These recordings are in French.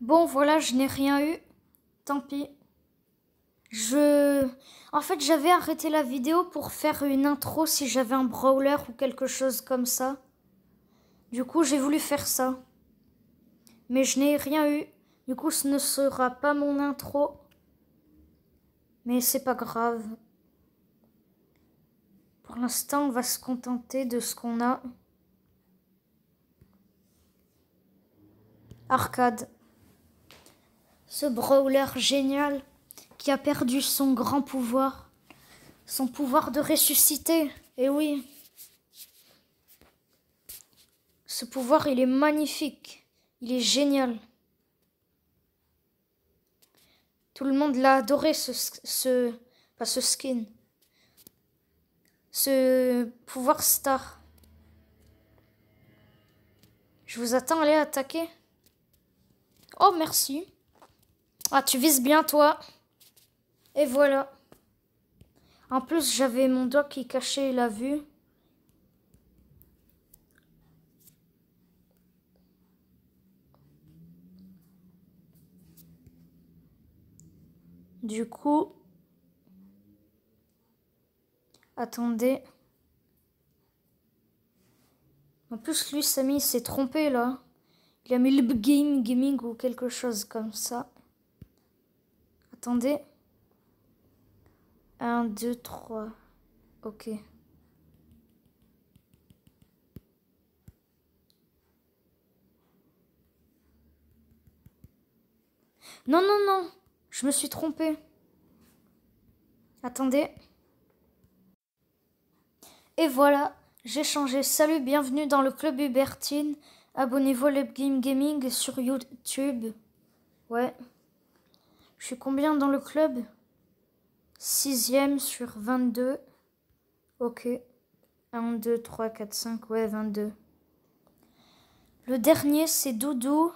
Bon, voilà, je n'ai rien eu. Tant pis. Je... En fait, j'avais arrêté la vidéo pour faire une intro si j'avais un brawler ou quelque chose comme ça. Du coup, j'ai voulu faire ça. Mais je n'ai rien eu. Du coup, ce ne sera pas mon intro. Mais c'est pas grave. Pour l'instant, on va se contenter de ce qu'on a. Arcade ce brawler génial qui a perdu son grand pouvoir, son pouvoir de ressusciter. Et oui, ce pouvoir, il est magnifique, il est génial. Tout le monde l'a adoré, ce, ce, ce skin, ce pouvoir star. Je vous attends, allez attaquer. Oh, merci. Ah, tu vises bien, toi. Et voilà. En plus, j'avais mon doigt qui cachait la vue. Du coup, attendez. En plus, lui, Samy, s'est trompé là. Il a mis le gaming ou quelque chose comme ça. Attendez. 1, 2, 3. Ok. Non, non, non. Je me suis trompée. Attendez. Et voilà, j'ai changé. Salut, bienvenue dans le club Hubertine. Abonnez-vous à Game Gaming sur YouTube. Ouais. Je suis combien dans le club Sixième sur 22. Ok. 1, 2, 3, 4, 5. Ouais, 22. Le dernier, c'est Doudou.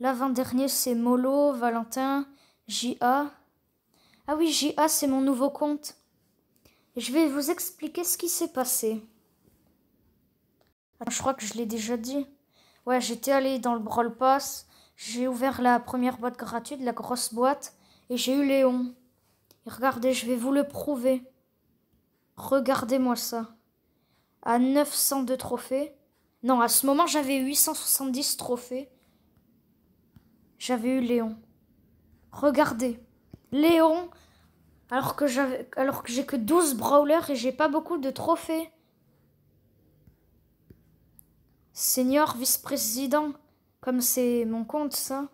L'avant-dernier, c'est Molo, Valentin, J.A. Ah oui, J.A., c'est mon nouveau compte. je vais vous expliquer ce qui s'est passé. je crois que je l'ai déjà dit. Ouais, j'étais allé dans le Brawl Pass. J'ai ouvert la première boîte gratuite, la grosse boîte, et j'ai eu Léon. Et regardez, je vais vous le prouver. Regardez-moi ça. À 902 trophées. Non, à ce moment, j'avais 870 trophées. J'avais eu Léon. Regardez. Léon, alors que j'ai que 12 brawlers et j'ai pas beaucoup de trophées. Seigneur vice-président comme c'est mon compte, ça.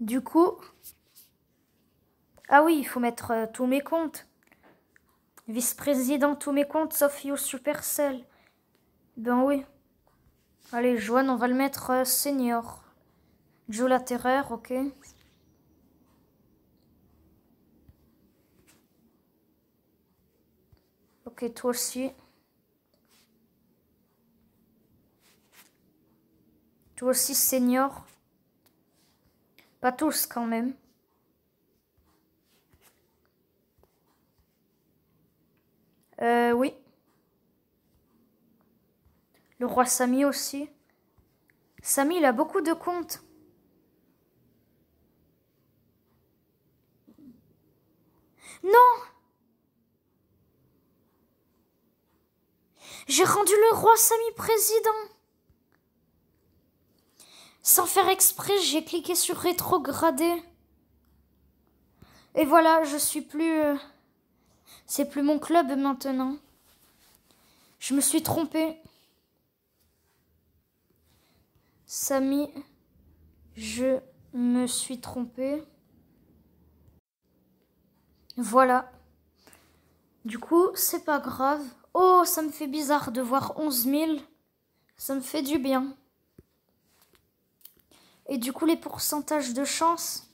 Du coup... Ah oui, il faut mettre euh, tous mes comptes. Vice-président, tous mes comptes, sauf You Supercell. Ben oui. Allez, Joanne, on va le mettre euh, senior. Joe la terreur, ok. Ok, toi aussi. Toi aussi senior, Pas tous quand même. Euh, oui. Le roi Samy aussi. Samy, il a beaucoup de comptes. Non J'ai rendu le roi Samy président sans faire exprès, j'ai cliqué sur rétrograder. Et voilà, je suis plus... Euh, c'est plus mon club maintenant. Je me suis trompée. Samy, je me suis trompée. Voilà. Du coup, c'est pas grave. Oh, ça me fait bizarre de voir 11 000. Ça me fait du bien. Et du coup, les pourcentages de chance.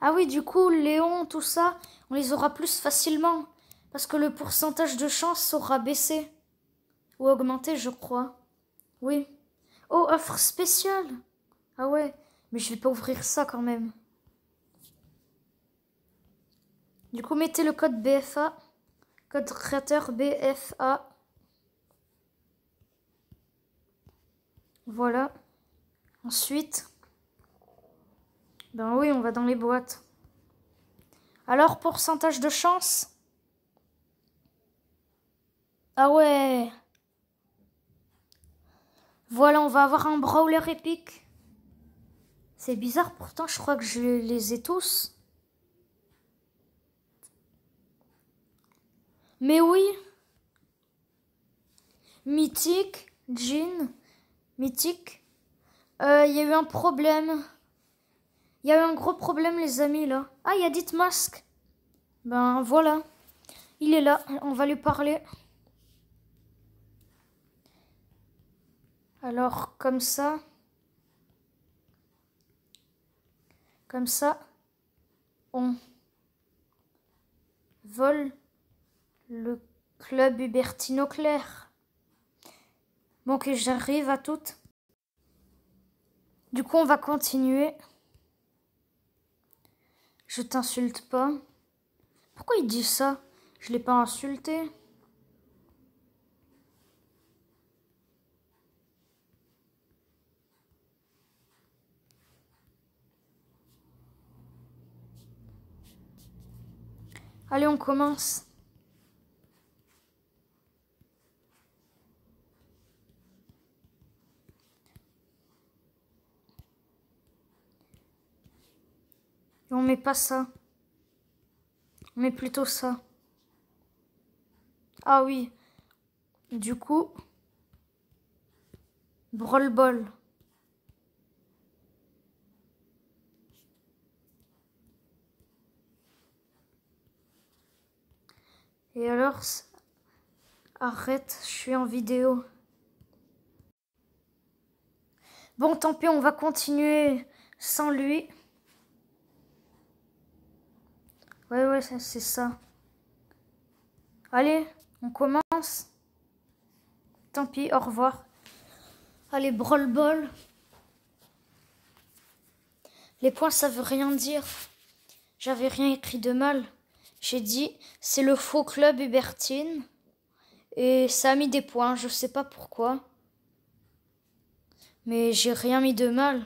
Ah oui, du coup, Léon, tout ça, on les aura plus facilement. Parce que le pourcentage de chance aura baissé. Ou augmenté, je crois. Oui. Oh, offre spéciale Ah ouais, mais je vais pas ouvrir ça quand même. Du coup, mettez le code BFA. Code créateur BFA. Voilà. Ensuite, ben oui, on va dans les boîtes. Alors, pourcentage de chance Ah ouais Voilà, on va avoir un brawler épique. C'est bizarre, pourtant, je crois que je les ai tous. Mais oui Mythique, Jean, Mythique, euh, il y a eu un problème. Il y a eu un gros problème, les amis, là. Ah, il y a dit masque. Ben voilà. Il est là. On va lui parler. Alors, comme ça. Comme ça. On vole le club Hubertino Claire. Bon, que j'arrive à toutes. Du coup, on va continuer. Je t'insulte pas. Pourquoi il dit ça Je l'ai pas insulté. Allez, on commence. on met pas ça. On met plutôt ça. Ah oui. Du coup, brawl bol. Et alors, arrête, je suis en vidéo. Bon, tant pis, on va continuer sans lui. Ouais, ouais, c'est ça. Allez, on commence. Tant pis, au revoir. Allez, brol bol. Les points, ça veut rien dire. J'avais rien écrit de mal. J'ai dit, c'est le faux club Hubertine. Et ça a mis des points, je sais pas pourquoi. Mais j'ai rien mis de mal.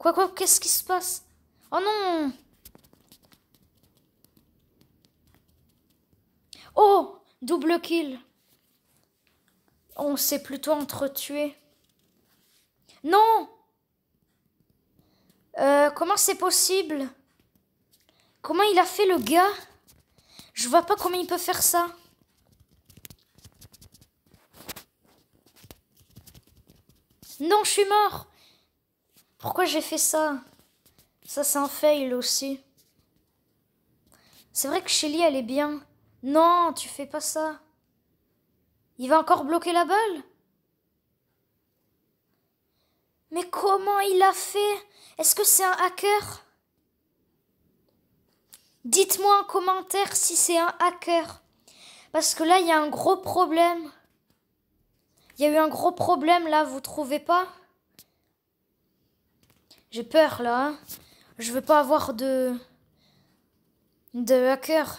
Quoi, quoi, qu'est-ce qui se passe Oh non Oh Double kill On s'est plutôt entretué. Non euh, Comment c'est possible Comment il a fait le gars Je vois pas comment il peut faire ça. Non, je suis mort pourquoi j'ai fait ça Ça, c'est un fail aussi. C'est vrai que Shelly, elle est bien. Non, tu fais pas ça. Il va encore bloquer la balle Mais comment il a fait Est-ce que c'est un hacker Dites-moi en commentaire si c'est un hacker. Parce que là, il y a un gros problème. Il y a eu un gros problème là, vous trouvez pas j'ai peur là. Je veux pas avoir de. de hacker.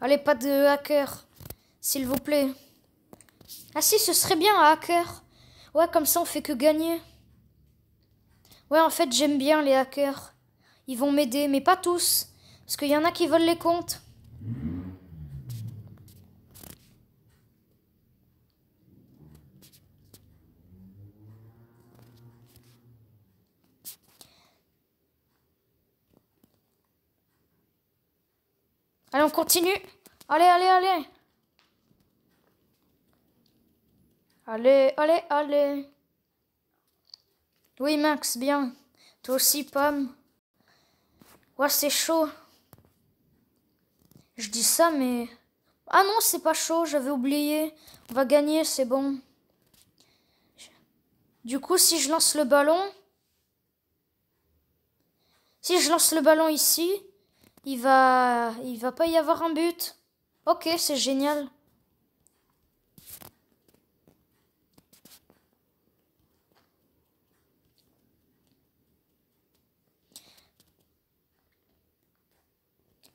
Allez, pas de hacker. S'il vous plaît. Ah si, ce serait bien un hacker. Ouais, comme ça on fait que gagner. Ouais, en fait, j'aime bien les hackers. Ils vont m'aider, mais pas tous. Parce qu'il y en a qui volent les comptes. Allez, on continue. Allez, allez, allez. Allez, allez, allez. Oui, Max, bien. Toi aussi, Pam. Ouais, c'est chaud. Je dis ça, mais... Ah non, c'est pas chaud, j'avais oublié. On va gagner, c'est bon. Du coup, si je lance le ballon... Si je lance le ballon ici, il va, il va pas y avoir un but. Ok, c'est génial.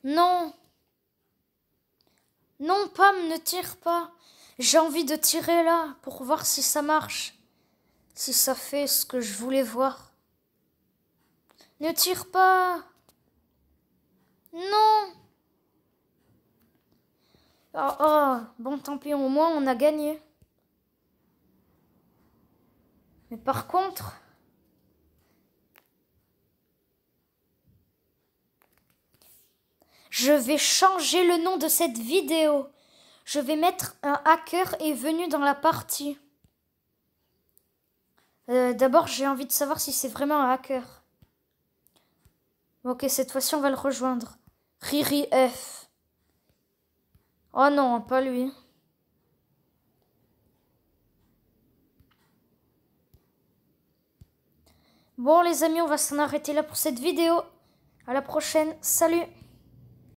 Non. Non, Pam, ne tire pas. J'ai envie de tirer là pour voir si ça marche. Si ça fait ce que je voulais voir. Ne tire pas. Non oh, oh, bon tant pis, au moins on a gagné. Mais par contre... Je vais changer le nom de cette vidéo. Je vais mettre un hacker est venu dans la partie. Euh, d'abord, j'ai envie de savoir si c'est vraiment un hacker. Ok, cette fois-ci, on va le rejoindre. Riri F. Oh non, pas lui. Bon les amis, on va s'en arrêter là pour cette vidéo. À la prochaine, salut